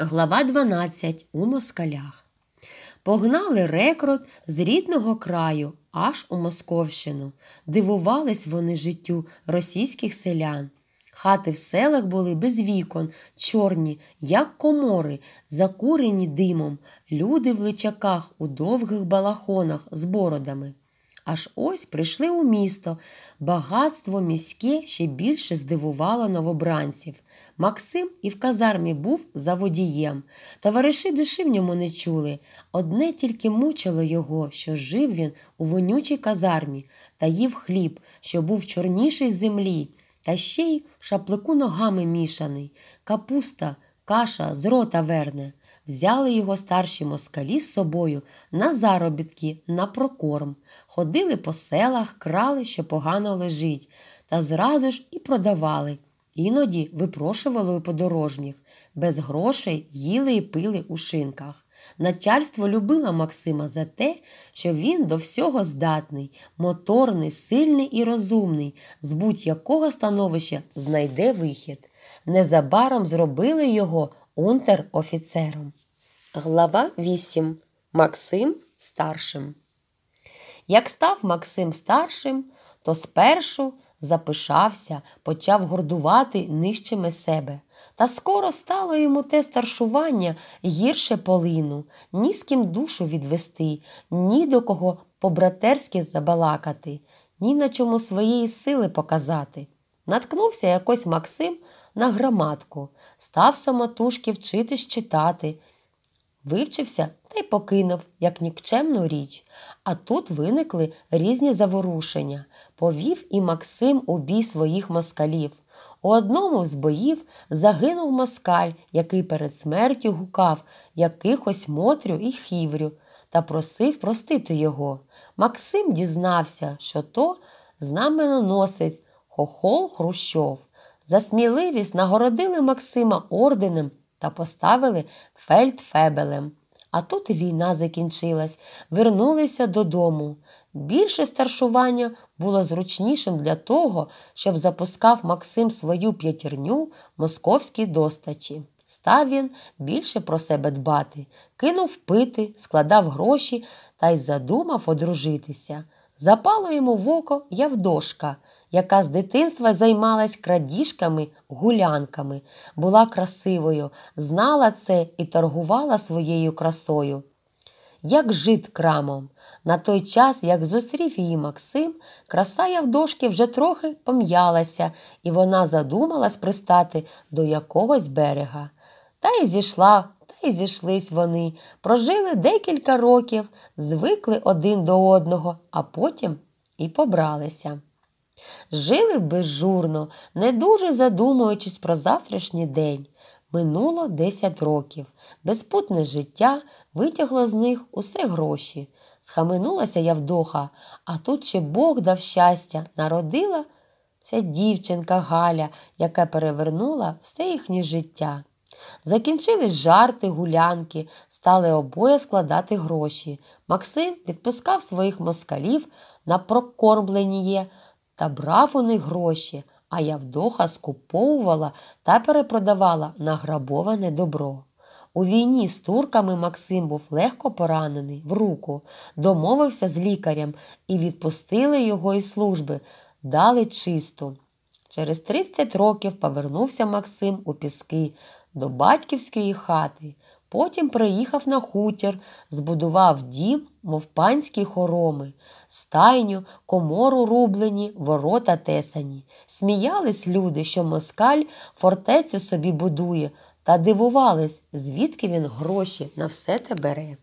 Глава 12 у москалях. Погнали рекрут з рідного краю аж у Московщину. Дивувались вони життю російських селян. Хати в селах були без вікон, чорні, як комори, закурені димом, люди в личаках у довгих балахонах з бородами. Аж ось прийшли у місто. Багатство міське ще більше здивувало новобранців. Максим і в казармі був за водієм. Товариші душі в ньому не чули. Одне тільки мучило його, що жив він у вонючій казармі та їв хліб, що був чорніший з землі, та ще й шаплику ногами мішаний, капуста, каша з рота верне взяли його старші москалі з собою на заробітки, на прокорм, ходили по селах, крали, що погано лежить, та зразу ж і продавали. Іноді випрошували у подорожніх, без грошей їли і пили у шинках. Начальство любило Максима за те, що він до всього здатний, моторний, сильний і розумний, з будь-якого становища знайде вихід. Незабаром зробили його унтер-офіцером. Глава 8. Максим старшим. Як став Максим старшим, то спершу запишався, почав гордувати нижчими себе. Та скоро стало йому те старшування гірше полину, ні з ким душу відвести, ні до кого по-братерськи забалакати, ні на чому своєї сили показати. Наткнувся якось Максим на граматку, став самотужки вчитись читати, вивчився та й покинув, як нікчемну річ. А тут виникли різні заворушення. Повів і Максим у бій своїх москалів. У одному з боїв загинув москаль, який перед смертю гукав якихось Мотрю і хіврю, та просив простити його. Максим дізнався, що то знаменоносець Хохол Хрущов. За сміливість нагородили Максима орденом та поставили фельдфебелем. А тут війна закінчилась, вернулися додому. Більше старшування було зручнішим для того, щоб запускав Максим свою п'ятерню московській достачі. Став він більше про себе дбати, кинув пити, складав гроші та й задумав одружитися. Запало йому в око Явдошка, яка з дитинства займалась крадіжками, гулянками, була красивою, знала це і торгувала своєю красою. Як жит крамом. На той час, як зустрів її Максим, краса Явдошки вже трохи пом'ялася, і вона задумалась пристати до якогось берега. Та й зійшла, та й зійшлись вони, прожили декілька років, звикли один до одного, а потім і побралися. Жили безжурно, не дуже задумуючись про завтрашній день. Минуло 10 років. Безпутне життя витягло з них усе гроші. Схаменулася Явдоха, а тут ще Бог дав щастя, народила ця дівчинка Галя, яка перевернула все їхнє життя. Закінчились жарти, гулянки, стали обоє складати гроші. Максим відпускав своїх москалів на прокормленіє, та брав у них гроші, а Явдоха скуповувала та перепродавала награбоване добро. У війні з турками Максим був легко поранений в руку, домовився з лікарем і відпустили його із служби, дали чисту. Через 30 років повернувся Максим у Піски до батьківської хати. Потім приїхав на хутір, збудував дім, мов панські хороми, стайню, комору рублені, ворота тесані. Сміялись люди, що москаль фортецю собі будує, та дивувались, звідки він гроші на все те бере.